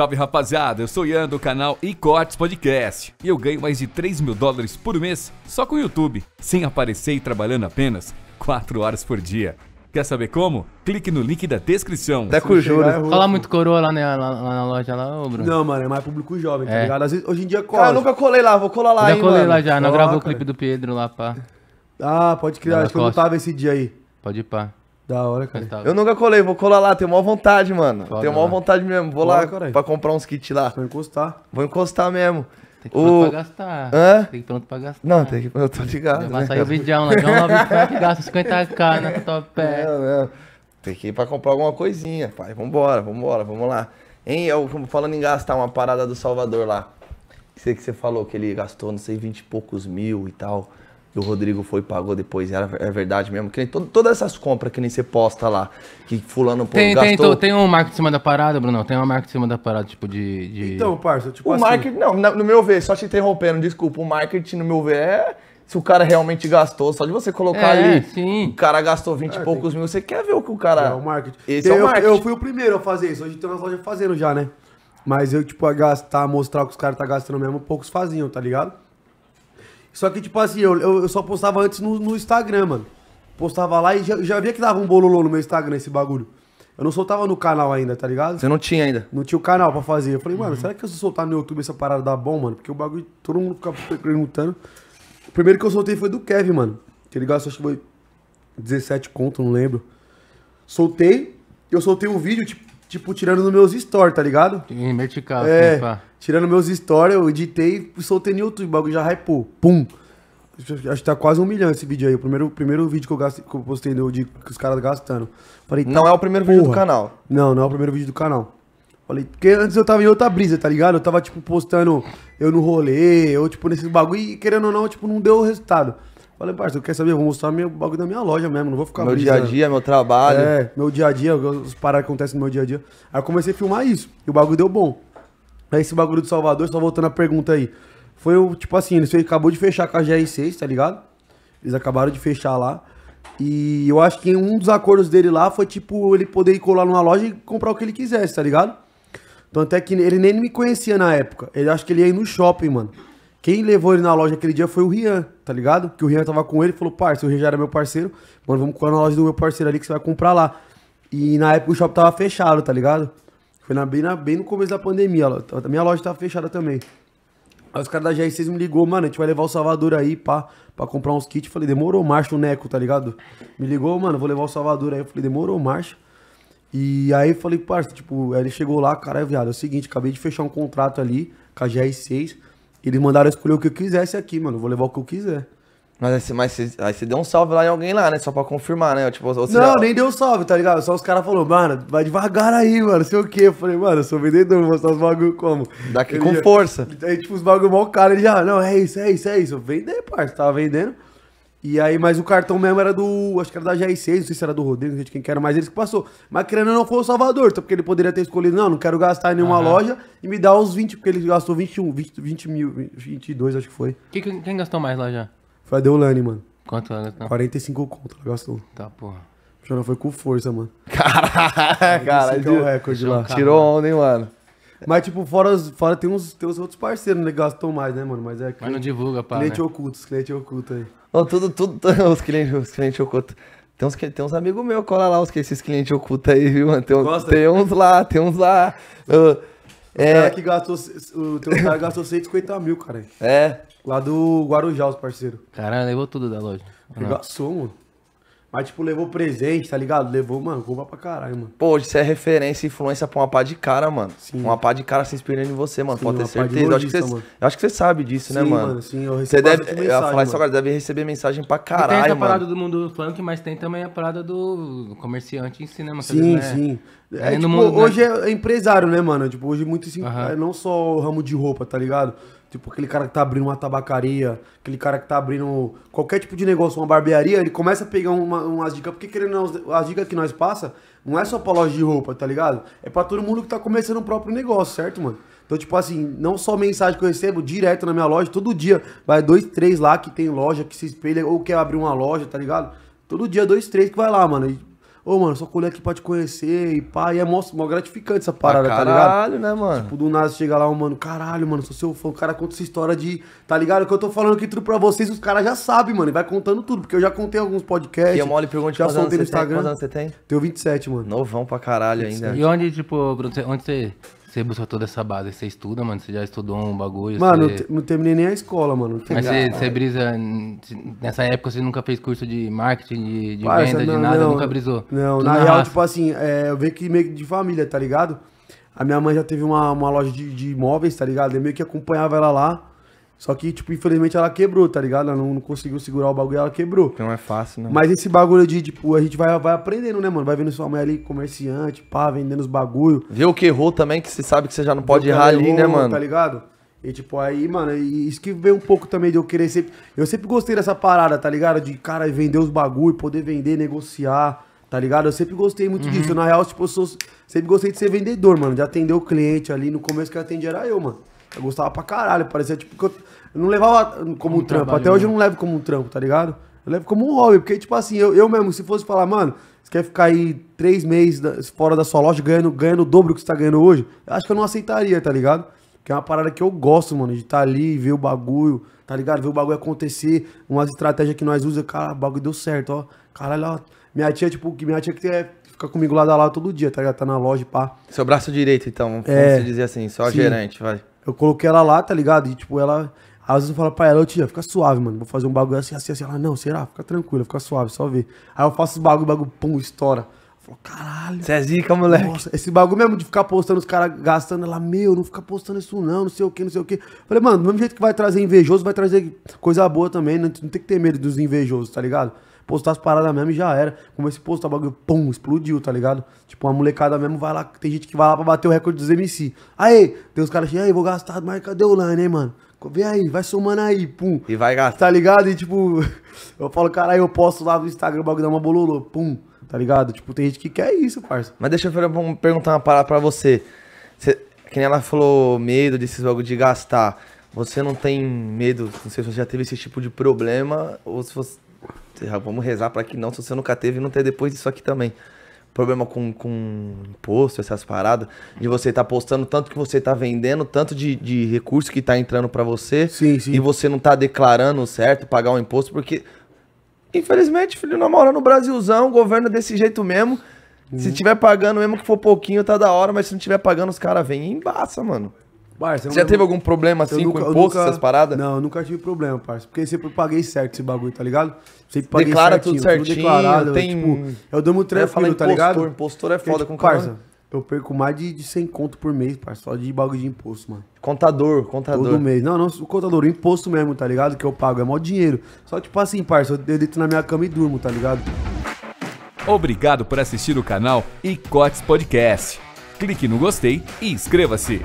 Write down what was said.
Salve rapaziada, eu sou Ian do canal Icortes Podcast e eu ganho mais de 3 mil dólares por mês só com o YouTube, sem aparecer e trabalhando apenas 4 horas por dia. Quer saber como? Clique no link da descrição. Até com juros. É Fala muito coroa lá, né, lá, lá na loja lá, ô Bruno. Não, mano, é mais público jovem, tá é. tá ligado? Vezes, hoje em dia cola. Cara, eu nunca colei lá, vou colar lá, ainda. Já colei mano. lá já, não gravou o clipe do Pedro lá, pá. Ah, pode criar, acho que eu não tava esse dia aí. Pode ir, pá. Da hora, cara. Tá eu nunca colei, vou colar lá, tenho maior vontade, mano. Foda, tenho maior vontade mesmo. Vou lá carai. pra comprar uns kits lá. Vou encostar. Vou encostar mesmo. Tem que ir pronto pra gastar. Hã? Tem que pronto pra gastar. Não, tem que. Eu tô ligado. Vai né? sair o vidão lá, João 90 que gasta 50k na tua pé. Não, não. Tem que ir pra comprar alguma coisinha, pai. Vambora, vambora, vamos lá. Hein, eu falando em gastar uma parada do Salvador lá. Sei que você falou que ele gastou, não sei, 20 e poucos mil e tal. E o Rodrigo foi e pagou depois. Era, é verdade mesmo. Que nem todo, todas essas compras que nem você posta lá. Que fulano pô, tem, gastou... Tem, tem um marketing em cima da parada, Bruno? Tem um marketing em cima da parada, tipo de... de... Então, parça, tipo o assim... marketing... Não, no meu ver, só te interrompendo, desculpa. O marketing, no meu ver, é... Se o cara realmente gastou, só de você colocar é, ali, sim. o cara gastou 20 e é, poucos tem... mil, você quer ver o que o cara. É o marketing. Esse tem, é o marketing. Eu, eu, fui o primeiro a fazer isso. Hoje tem umas lojas fazendo já, né? Mas eu, tipo, a gastar, mostrar o que os caras tá gastando mesmo, poucos faziam, tá ligado? Só que, tipo assim, eu, eu, só postava antes no, no, Instagram, mano. Postava lá e já, já via que dava um bololô no meu Instagram esse bagulho. Eu não soltava no canal ainda, tá ligado? Você não tinha ainda? Não tinha o canal pra fazer. Eu falei, mano, uhum. será que eu soltar no YouTube essa parada dá bom, mano? Porque o bagulho, todo mundo fica perguntando. O primeiro que eu soltei foi do Kevin, mano. Que ele gastou, acho que foi 17 conto, não lembro. Soltei, eu soltei um vídeo, tipo, tipo, tirando nos meus stories, tá ligado? Em vertical, é, assim, pá. Tirando meus stories, eu editei e soltei no YouTube, o bagulho já hypou. Pum! Acho que tá quase um milhão esse vídeo aí. O primeiro, primeiro vídeo que eu, gasto, que eu postei de, que os caras gastando. Falei, não tá, é o primeiro porra. vídeo do canal. Não, não é o primeiro vídeo do canal. Falei, porque antes eu tava em outra brisa, tá ligado? Eu tava, tipo, postando eu no rolê, eu, tipo, nesses bagulho e querendo ou não, tipo, não deu o resultado. Falei, parceiro, quer saber? Vou mostrar meu bagulho da minha loja mesmo, não vou ficar Meu brisa, dia a dia, meu trabalho. É, meu dia a dia, os paradas que acontecem no meu dia a dia. Aí eu comecei a filmar isso, e o bagulho deu bom. Aí esse bagulho do Salvador, só voltando a pergunta aí. Foi o, tipo assim, eles acabou de fechar com a GR6, tá ligado? Eles acabaram de fechar lá. E eu acho que um dos acordos dele lá foi, tipo, ele poder ir colar numa loja e comprar o que ele quisesse, tá ligado? então até que ele nem me conhecia na época. Ele acho que ele ia ir no shopping, mano. Quem levou ele na loja aquele dia foi o Rian, tá ligado? Que o Rian tava com ele e falou, parça, o Rian já era meu parceiro, mano, vamos colar na loja do meu parceiro ali que você vai comprar lá. E na época o shopping tava fechado, tá ligado? Foi na, bem, na, bem no começo da pandemia, a minha loja tava fechada também. Aí os caras da GR6 me ligou, mano, a gente vai levar o Salvador aí pá, pra comprar uns kits. Falei, demorou, marcha o Neco, tá ligado? Me ligou, mano, vou levar o Salvador aí. Eu falei, demorou, marcha. E aí falei, parça, tipo, aí ele chegou lá, caralho, viado, é o seguinte, acabei de fechar um contrato ali com a GR6 eles mandaram escolher o que eu quisesse aqui, mano. vou levar o que eu quiser. Mas, aí você, mas você, aí você deu um salve lá em alguém lá, né? Só pra confirmar, né? Tipo, não, nem deu um salve, tá ligado? Só os caras falaram, mano, vai devagar aí, mano, sei o quê. Eu falei, mano, eu sou vendedor, vou mostrar os bagulho como. Daqui ele com já, força. Aí, tipo, os bagulho mal cara, ele já, não, é isso, é isso, é isso. Vender, parça, tava vendendo. E aí, mas o cartão mesmo era do. Acho que era da g 6 não sei se era do Rodrigo, não sei de quem que era, mas eles que passou. Mas querendo não foi o Salvador, só porque ele poderia ter escolhido, não, não quero gastar em nenhuma loja e me dá os 20, porque ele gastou 21, 20, 20 mil, 22, acho que foi. Que- que- quem gastou mais lá já? Foi a Deolane, mano. Quanto ela gastou? 45 conto, ela gastou. Tá, porra. O foi com força, mano. Caralho, Esse é o recorde lá. Tirou onda, hein, mano. Mas, tipo, fora, fora tem, uns, tem outros parceiros, né? que Gastam mais, né, mano? Mas é Mas não divulga, pá. Né? cliente oculto, cliente oculto aí tudo, tudo, os clientes, os clientes ocultos. Tem uns, tem uns amigos meus, cola lá os, esses clientes ocultos aí, viu, mano? Tem, uns, tem uns lá, tem uns lá. Uh, o é... cara que gastou. O teu cara gastou 150 mil, cara. É. Lá do Guarujá, os parceiros. Caralho, levou tudo da loja. Regaçou, mano. Mas, tipo, levou presente, tá ligado? Levou, mano, roupa pra caralho, mano. Pô, hoje você é referência e influência pra uma pá de cara, mano. Sim. Uma pá de cara se inspirando em você, mano. Sim, Pode ter certeza. Eu acho, que você, acho que você sabe disso, né, sim, né, mano? mano? Sim, eu recebi você deve, mensagem, Eu falar isso agora, deve receber mensagem pra caralho, mano. Tem a parada do mundo do funk, mas tem também a parada do comerciante em cinema. Sim, né? sim. É, é tipo, mundo, né? hoje né? é empresário, né, mano? Tipo, hoje muito... Sim, uh -huh. Não só o ramo de roupa, tá ligado? Tipo, aquele cara que tá abrindo uma tabacaria, aquele cara que tá abrindo qualquer tipo de negócio, uma barbearia, ele começa a pegar uma, umas dicas, porque querendo as dicas que nós passa não é só pra loja de roupa, tá ligado? É pra todo mundo que tá começando o próprio negócio, certo, mano? Então, tipo assim, não só mensagem que eu recebo direto na minha loja, todo dia vai dois, três lá que tem loja, que se espelha, ou quer abrir uma loja, tá ligado? Todo dia dois, três que vai lá, mano. E Ô, mano, só colher aqui pra te conhecer e pá. E é mó, mó gratificante essa parada, ah, caralho, tá ligado? Caralho, né, mano? Tipo, do nada chega lá um mano, caralho, mano, sou seu fã. O cara conta essa história de. Tá ligado? que eu tô falando aqui tudo pra vocês, os caras já sabem, mano. E vai contando tudo, porque eu já contei alguns podcasts. E a Mole pergunta já soltei no Instagram. Tem, quantos anos você tem? Tenho 27, mano. Novão pra caralho ainda. E onde, tipo, onde você você buscou toda essa base, você estuda, mano? Você já estudou um bagulho? Mano, você... não, não terminei nem a escola, mano. Mas você, você, brisa. Nessa época você nunca fez curso de marketing, de, de Parça, venda, não, de nada, não, nunca brisou. Não, na, na real, raça. tipo assim, é, eu vejo que meio que de família, tá ligado? A minha mãe já teve uma, uma loja de, de imóveis, tá ligado? Eu meio que acompanhava ela lá. Só que, tipo, infelizmente ela quebrou, tá ligado? Ela não, não conseguiu segurar o bagulho, ela quebrou. Não é fácil, né? Mas esse bagulho de, tipo, a gente vai, vai aprendendo, né, mano? Vai vendo sua mãe ali, comerciante, pá, vendendo os bagulho. Vê o que errou também, que você sabe que você já não pode errar ali, errou, né, mano? Tá ligado? E, tipo, aí, mano, isso que veio um pouco também de eu querer sempre... Eu sempre gostei dessa parada, tá ligado? De, cara, vender os bagulho, poder vender, negociar, tá ligado? Eu sempre gostei muito uhum. disso. Na real, tipo, eu sou... sempre gostei de ser vendedor, mano. De atender o cliente ali. No começo que eu atendi era eu, mano. Eu gostava pra caralho, parecia tipo que eu, eu não levava como, um trampo. Até hoje eu né? não levo como um trampo, tá ligado? Eu levo como um hobby, porque, tipo assim, eu, eu mesmo, se fosse falar, mano, você quer ficar aí três meses fora da sua loja ganhando, ganhando o dobro que você tá ganhando hoje, eu acho que eu não aceitaria, tá ligado? Que é uma parada que eu gosto, mano, de estar tá ali, ver o bagulho, tá ligado? Ver o bagulho acontecer, uma estratégia que nós usa, cara, o bagulho deu certo, ó. Caralho, ó. Minha tia, tipo, que minha tia que é fica comigo lá da lá todo dia, tá ligado? Tá na loja, pá. Seu braço direito, então, vamos é, dizer assim, só gerente, vai. Eu coloquei ela lá, tá ligado? E, tipo, ela. Às vezes eu falo pra ela, ô tia, fica suave, mano. Vou fazer um bagulho assim, assim, assim. Ela, não, será? Fica tranquila, fica suave, só ver. Aí eu faço os bagulho, o bagulho, pum, estoura. Falou, caralho. Você é zica, moleque. Nossa, esse bagulho mesmo de ficar postando os caras gastando ela, meu, não fica postando isso não, não sei o que, não sei o que. Falei, mano, do mesmo jeito que vai trazer invejoso, vai trazer coisa boa também, não, né? não tem que ter medo dos invejosos, tá ligado? postar as paradas mesmo e já era. Comecei a postar o bagulho, pum, explodiu, tá ligado? Tipo, uma molecada mesmo vai lá, tem gente que vai lá pra bater o recorde dos MC. Aí, tem uns caras que aí, vou gastar, mas cadê o Line, hein, mano? Vem aí, vai somando aí, pum. E vai gastar. Tá ligado? E tipo, eu falo, caralho, eu posto lá no Instagram o bagulho dá uma bololô, pum. Tá ligado? Tipo, tem gente que quer isso, parça. Mas deixa eu perguntar uma parada pra você. quem que nem ela falou, medo desses bagulho de gastar. Você não tem medo, não sei se você já teve esse tipo de problema, ou se você vamos rezar para que não, se você nunca teve, não ter depois disso aqui também. Problema com, com imposto, essas paradas, de você tá postando tanto que você tá vendendo, tanto de, de recurso que tá entrando para você, sim, sim. e você não tá declarando certo, pagar o um imposto, porque, infelizmente, filho, não mora no Brasilzão, o governo é desse jeito mesmo, uhum. se tiver pagando mesmo que for pouquinho, tá da hora, mas se não tiver pagando, os caras vêm e embaça, mano. Você já lembro... teve algum problema assim nunca, com imposto, nunca... essas paradas? Não, eu nunca tive problema, parça. Porque sempre paguei certo esse bagulho, tá ligado? Sempre paguei Declara certinho, tudo certinho, tudo declarado. Tem... Eu, tipo, eu durmo é tranquilo, tá impostor, tá ligado? Impostor é foda Porque, tipo, com parça. Cara. Eu perco mais de, de 100 conto por mês, parça, só de bagulho de imposto, mano. Contador, contador. Todo mês. Não, não, o contador, o imposto mesmo, tá ligado? Que eu pago, é mó dinheiro. Só tipo assim, parça, eu deito na minha cama e durmo, tá ligado? Obrigado por assistir o canal Icotes Podcast. Clique no gostei e inscreva-se.